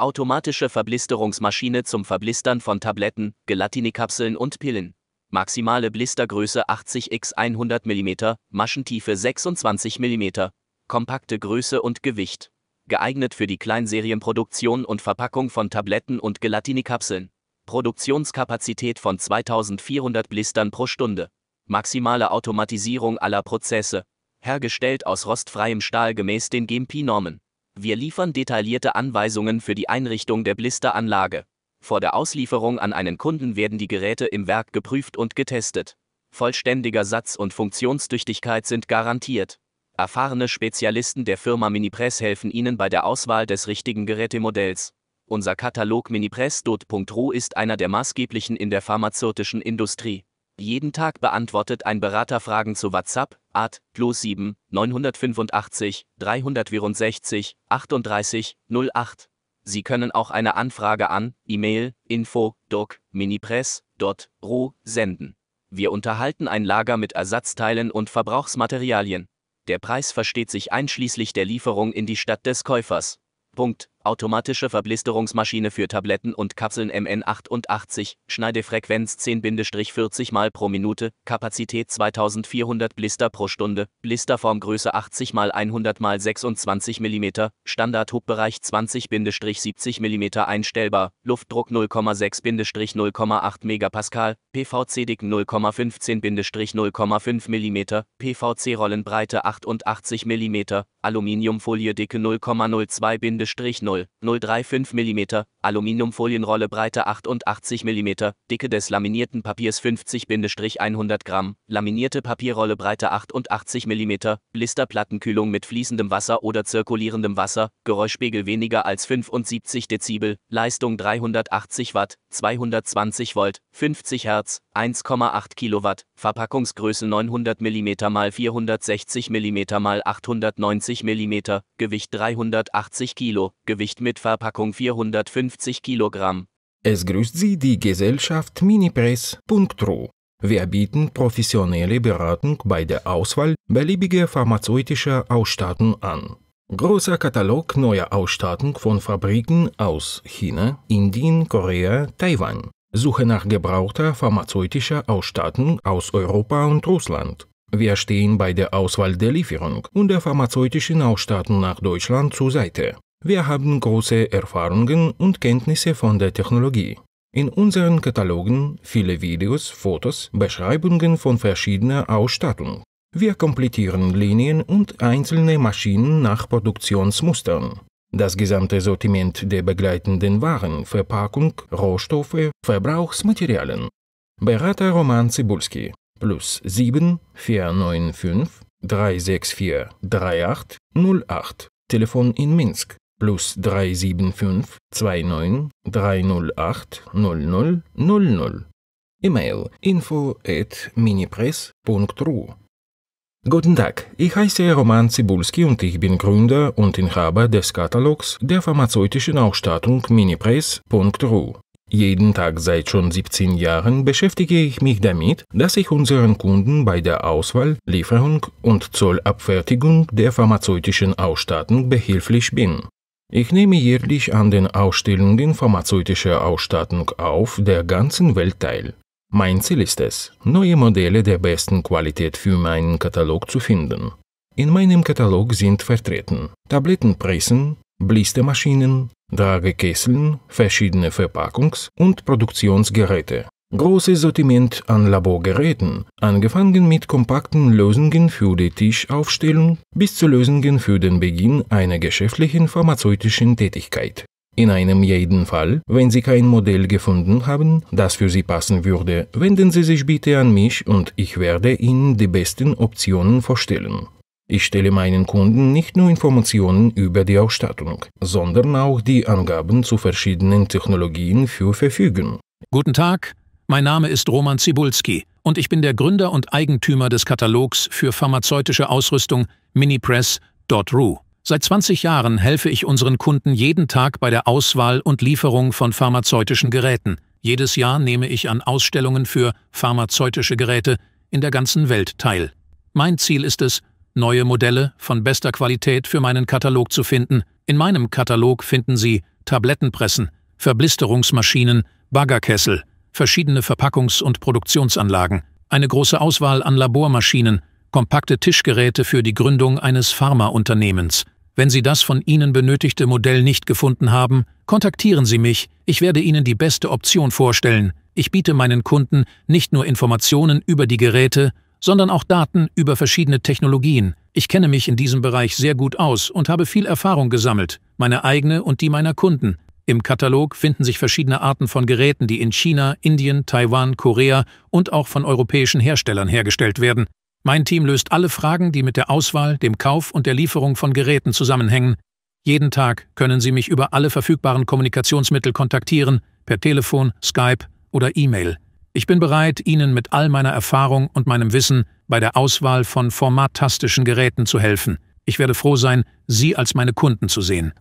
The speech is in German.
Automatische Verblisterungsmaschine zum Verblistern von Tabletten, Gelatinikapseln und Pillen. Maximale Blistergröße 80 x 100 mm, Maschentiefe 26 mm. Kompakte Größe und Gewicht. Geeignet für die Kleinserienproduktion und Verpackung von Tabletten und Gelatinikapseln. Produktionskapazität von 2400 Blistern pro Stunde. Maximale Automatisierung aller Prozesse. Hergestellt aus rostfreiem Stahl gemäß den GMP-Normen. E wir liefern detaillierte Anweisungen für die Einrichtung der Blisteranlage. Vor der Auslieferung an einen Kunden werden die Geräte im Werk geprüft und getestet. Vollständiger Satz und Funktionstüchtigkeit sind garantiert. Erfahrene Spezialisten der Firma Minipress helfen Ihnen bei der Auswahl des richtigen Gerätemodells. Unser Katalog minipress.ru ist einer der maßgeblichen in der pharmazeutischen Industrie. Jeden Tag beantwortet ein Berater Fragen zu WhatsApp, Art, plus 7, 985, 364, 38, 08. Sie können auch eine Anfrage an E-Mail, Info, Doc, Minipress, Dot, Ro, senden. Wir unterhalten ein Lager mit Ersatzteilen und Verbrauchsmaterialien. Der Preis versteht sich einschließlich der Lieferung in die Stadt des Käufers. Punkt. Automatische Verblisterungsmaschine für Tabletten und Kapseln MN88, Schneidefrequenz 10-40 mal pro Minute, Kapazität 2400 Blister pro Stunde, Blisterformgröße 80 mal 100 mal 26 mm, Standardhubbereich 20-70 mm einstellbar, Luftdruck 0,6-0,8 MPa, pvc dick 0,15-0,5 mm, PVC-Rollenbreite 88 mm, Aluminiumfolie-Dicke 0,02-0,8 0,035 mm, Aluminiumfolienrolle Breite 88 mm, Dicke des laminierten Papiers 50-100 Gramm, laminierte Papierrolle Breite 88 mm, Blisterplattenkühlung mit fließendem Wasser oder zirkulierendem Wasser, Geräuschpegel weniger als 75 Dezibel, Leistung 380 Watt, 220 Volt, 50 Hertz, 1,8 Kilowatt, Verpackungsgröße 900 mm x 460 mm x 890 mm, Gewicht 380 Kilo, Gewicht Gewicht mit Verpackung 450 Kilogramm. Es grüßt Sie die Gesellschaft Minipress.ru. Wir bieten professionelle Beratung bei der Auswahl beliebiger pharmazeutischer Ausstattung an. Großer Katalog neuer Ausstattung von Fabriken aus China, Indien, Korea, Taiwan. Suche nach gebrauchter pharmazeutischer Ausstattung aus Europa und Russland. Wir stehen bei der Auswahl der Lieferung und der pharmazeutischen Ausstattung nach Deutschland zur Seite. Wir haben große Erfahrungen und Kenntnisse von der Technologie. In unseren Katalogen viele Videos, Fotos, Beschreibungen von verschiedener Ausstattung. Wir komplettieren Linien und einzelne Maschinen nach Produktionsmustern. Das gesamte Sortiment der begleitenden Waren, Verpackung, Rohstoffe, Verbrauchsmaterialien. Berater Roman Zibulski plus 7 495 364 3808 Telefon in Minsk plus 375 29 308 00 00. E-Mail info at minipress.ru Guten Tag, ich heiße Roman Zibulski und ich bin Gründer und Inhaber des Katalogs der pharmazeutischen Ausstattung minipress.ru. Jeden Tag seit schon 17 Jahren beschäftige ich mich damit, dass ich unseren Kunden bei der Auswahl, Lieferung und Zollabfertigung der pharmazeutischen Ausstattung behilflich bin. Ich nehme jährlich an den Ausstellungen pharmazeutischer Ausstattung auf der ganzen Welt teil. Mein Ziel ist es, neue Modelle der besten Qualität für meinen Katalog zu finden. In meinem Katalog sind vertreten Tablettenpressen, Blistermaschinen, Tragekesseln, verschiedene Verpackungs- und Produktionsgeräte Großes Sortiment an Laborgeräten, angefangen mit kompakten Lösungen für die Tischaufstellung bis zu Lösungen für den Beginn einer geschäftlichen pharmazeutischen Tätigkeit. In einem jeden Fall, wenn Sie kein Modell gefunden haben, das für Sie passen würde, wenden Sie sich bitte an mich und ich werde Ihnen die besten Optionen vorstellen. Ich stelle meinen Kunden nicht nur Informationen über die Ausstattung, sondern auch die Angaben zu verschiedenen Technologien für Verfügung. Guten Tag, mein Name ist Roman Zibulski und ich bin der Gründer und Eigentümer des Katalogs für pharmazeutische Ausrüstung MiniPress.ru. Seit 20 Jahren helfe ich unseren Kunden jeden Tag bei der Auswahl und Lieferung von pharmazeutischen Geräten. Jedes Jahr nehme ich an Ausstellungen für pharmazeutische Geräte in der ganzen Welt teil. Mein Ziel ist es, neue Modelle von bester Qualität für meinen Katalog zu finden. In meinem Katalog finden Sie Tablettenpressen, Verblisterungsmaschinen, Baggerkessel, verschiedene Verpackungs- und Produktionsanlagen, eine große Auswahl an Labormaschinen, kompakte Tischgeräte für die Gründung eines Pharmaunternehmens. Wenn Sie das von Ihnen benötigte Modell nicht gefunden haben, kontaktieren Sie mich, ich werde Ihnen die beste Option vorstellen. Ich biete meinen Kunden nicht nur Informationen über die Geräte, sondern auch Daten über verschiedene Technologien. Ich kenne mich in diesem Bereich sehr gut aus und habe viel Erfahrung gesammelt, meine eigene und die meiner Kunden. Im Katalog finden sich verschiedene Arten von Geräten, die in China, Indien, Taiwan, Korea und auch von europäischen Herstellern hergestellt werden. Mein Team löst alle Fragen, die mit der Auswahl, dem Kauf und der Lieferung von Geräten zusammenhängen. Jeden Tag können Sie mich über alle verfügbaren Kommunikationsmittel kontaktieren, per Telefon, Skype oder E-Mail. Ich bin bereit, Ihnen mit all meiner Erfahrung und meinem Wissen bei der Auswahl von formattastischen Geräten zu helfen. Ich werde froh sein, Sie als meine Kunden zu sehen.